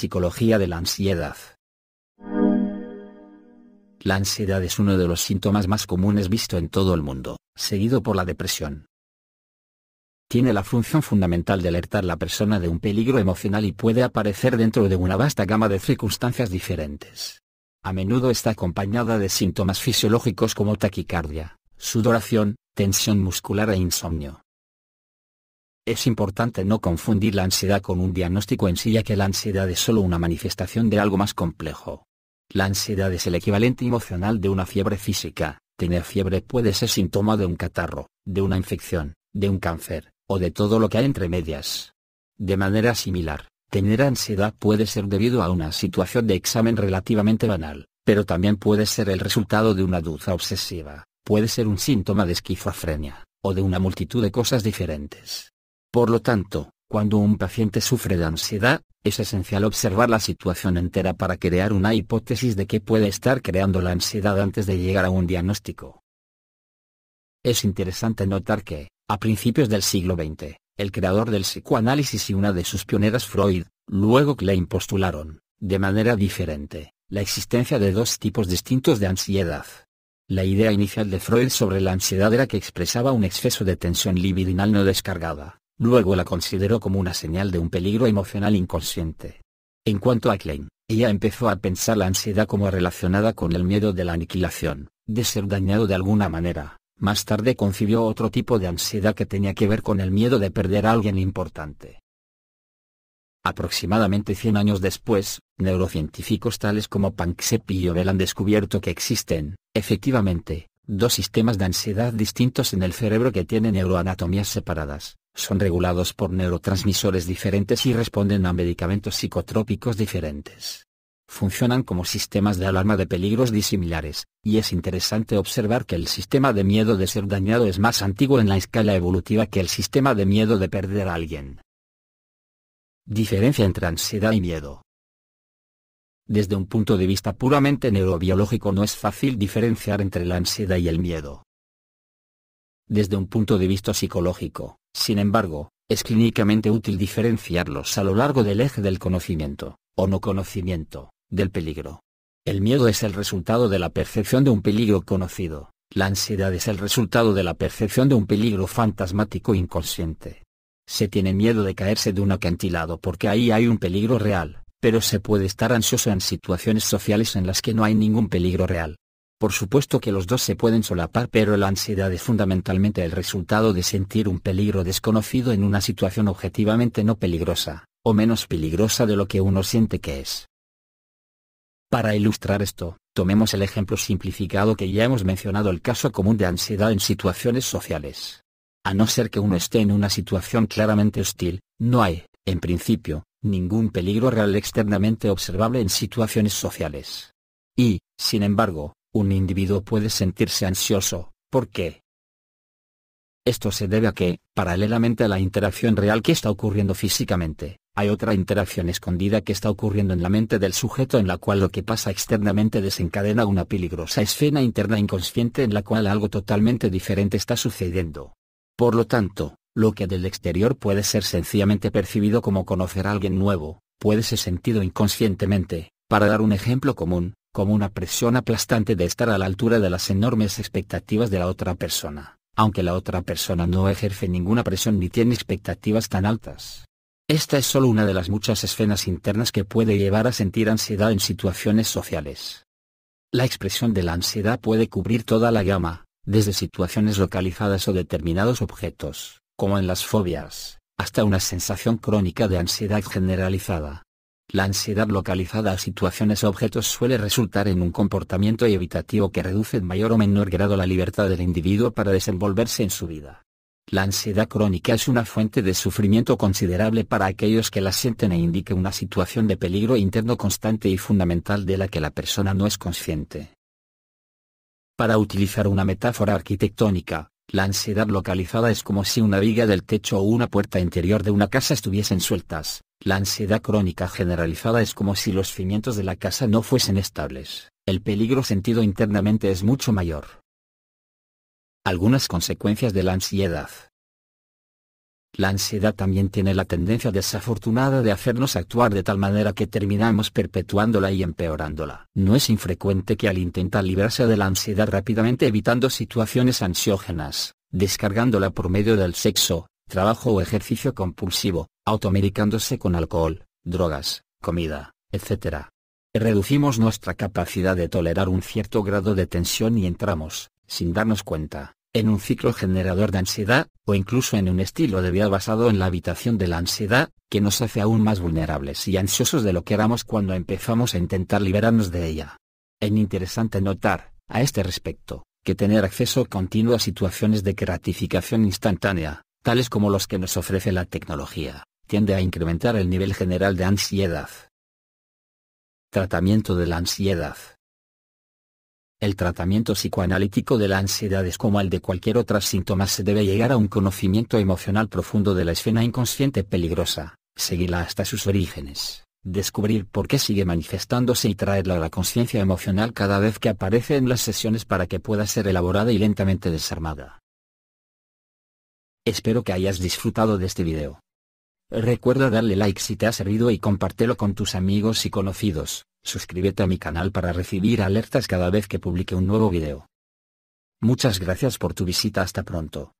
Psicología de la ansiedad. La ansiedad es uno de los síntomas más comunes visto en todo el mundo, seguido por la depresión. Tiene la función fundamental de alertar a la persona de un peligro emocional y puede aparecer dentro de una vasta gama de circunstancias diferentes. A menudo está acompañada de síntomas fisiológicos como taquicardia, sudoración, tensión muscular e insomnio. Es importante no confundir la ansiedad con un diagnóstico en sí ya que la ansiedad es solo una manifestación de algo más complejo. La ansiedad es el equivalente emocional de una fiebre física. Tener fiebre puede ser síntoma de un catarro, de una infección, de un cáncer, o de todo lo que hay entre medias. De manera similar, tener ansiedad puede ser debido a una situación de examen relativamente banal, pero también puede ser el resultado de una duda obsesiva, puede ser un síntoma de esquizofrenia, o de una multitud de cosas diferentes. Por lo tanto, cuando un paciente sufre de ansiedad, es esencial observar la situación entera para crear una hipótesis de qué puede estar creando la ansiedad antes de llegar a un diagnóstico. Es interesante notar que, a principios del siglo XX, el creador del psicoanálisis y una de sus pioneras Freud, luego Klein postularon, de manera diferente, la existencia de dos tipos distintos de ansiedad. La idea inicial de Freud sobre la ansiedad era que expresaba un exceso de tensión libidinal no descargada, Luego la consideró como una señal de un peligro emocional inconsciente. En cuanto a Klein, ella empezó a pensar la ansiedad como relacionada con el miedo de la aniquilación, de ser dañado de alguna manera. Más tarde concibió otro tipo de ansiedad que tenía que ver con el miedo de perder a alguien importante. Aproximadamente 100 años después, neurocientíficos tales como Panksepp y Yorel han descubierto que existen, efectivamente, dos sistemas de ansiedad distintos en el cerebro que tienen neuroanatomías separadas. Son regulados por neurotransmisores diferentes y responden a medicamentos psicotrópicos diferentes. Funcionan como sistemas de alarma de peligros disimilares, y es interesante observar que el sistema de miedo de ser dañado es más antiguo en la escala evolutiva que el sistema de miedo de perder a alguien. Diferencia entre ansiedad y miedo. Desde un punto de vista puramente neurobiológico no es fácil diferenciar entre la ansiedad y el miedo. Desde un punto de vista psicológico, sin embargo, es clínicamente útil diferenciarlos a lo largo del eje del conocimiento, o no conocimiento, del peligro. El miedo es el resultado de la percepción de un peligro conocido, la ansiedad es el resultado de la percepción de un peligro fantasmático inconsciente. Se tiene miedo de caerse de un acantilado porque ahí hay un peligro real, pero se puede estar ansioso en situaciones sociales en las que no hay ningún peligro real, por supuesto que los dos se pueden solapar pero la ansiedad es fundamentalmente el resultado de sentir un peligro desconocido en una situación objetivamente no peligrosa, o menos peligrosa de lo que uno siente que es. Para ilustrar esto, tomemos el ejemplo simplificado que ya hemos mencionado el caso común de ansiedad en situaciones sociales. A no ser que uno esté en una situación claramente hostil, no hay, en principio, ningún peligro real externamente observable en situaciones sociales. Y, sin embargo, un individuo puede sentirse ansioso, ¿por qué? Esto se debe a que, paralelamente a la interacción real que está ocurriendo físicamente, hay otra interacción escondida que está ocurriendo en la mente del sujeto en la cual lo que pasa externamente desencadena una peligrosa escena interna inconsciente en la cual algo totalmente diferente está sucediendo. Por lo tanto, lo que del exterior puede ser sencillamente percibido como conocer a alguien nuevo, puede ser sentido inconscientemente, para dar un ejemplo común, como una presión aplastante de estar a la altura de las enormes expectativas de la otra persona, aunque la otra persona no ejerce ninguna presión ni tiene expectativas tan altas. Esta es solo una de las muchas escenas internas que puede llevar a sentir ansiedad en situaciones sociales. La expresión de la ansiedad puede cubrir toda la gama, desde situaciones localizadas o determinados objetos, como en las fobias, hasta una sensación crónica de ansiedad generalizada. La ansiedad localizada a situaciones o objetos suele resultar en un comportamiento evitativo que reduce en mayor o menor grado la libertad del individuo para desenvolverse en su vida. La ansiedad crónica es una fuente de sufrimiento considerable para aquellos que la sienten e indique una situación de peligro interno constante y fundamental de la que la persona no es consciente. Para utilizar una metáfora arquitectónica, la ansiedad localizada es como si una viga del techo o una puerta interior de una casa estuviesen sueltas, la ansiedad crónica generalizada es como si los cimientos de la casa no fuesen estables, el peligro sentido internamente es mucho mayor. Algunas consecuencias de la ansiedad. La ansiedad también tiene la tendencia desafortunada de hacernos actuar de tal manera que terminamos perpetuándola y empeorándola. No es infrecuente que al intentar librarse de la ansiedad rápidamente evitando situaciones ansiógenas, descargándola por medio del sexo, trabajo o ejercicio compulsivo, automedicándose con alcohol, drogas, comida, etc. Reducimos nuestra capacidad de tolerar un cierto grado de tensión y entramos, sin darnos cuenta, en un ciclo generador de ansiedad, o incluso en un estilo de vida basado en la habitación de la ansiedad, que nos hace aún más vulnerables y ansiosos de lo que éramos cuando empezamos a intentar liberarnos de ella. Es interesante notar, a este respecto, que tener acceso continuo a situaciones de gratificación instantánea, tales como los que nos ofrece la tecnología, tiende a incrementar el nivel general de ansiedad. Tratamiento de la ansiedad. El tratamiento psicoanalítico de la ansiedad es como el de cualquier otra síntoma. Se debe llegar a un conocimiento emocional profundo de la escena inconsciente peligrosa, seguirla hasta sus orígenes, descubrir por qué sigue manifestándose y traerla a la conciencia emocional cada vez que aparece en las sesiones para que pueda ser elaborada y lentamente desarmada. Espero que hayas disfrutado de este video. Recuerda darle like si te ha servido y compártelo con tus amigos y conocidos, suscríbete a mi canal para recibir alertas cada vez que publique un nuevo video. Muchas gracias por tu visita hasta pronto.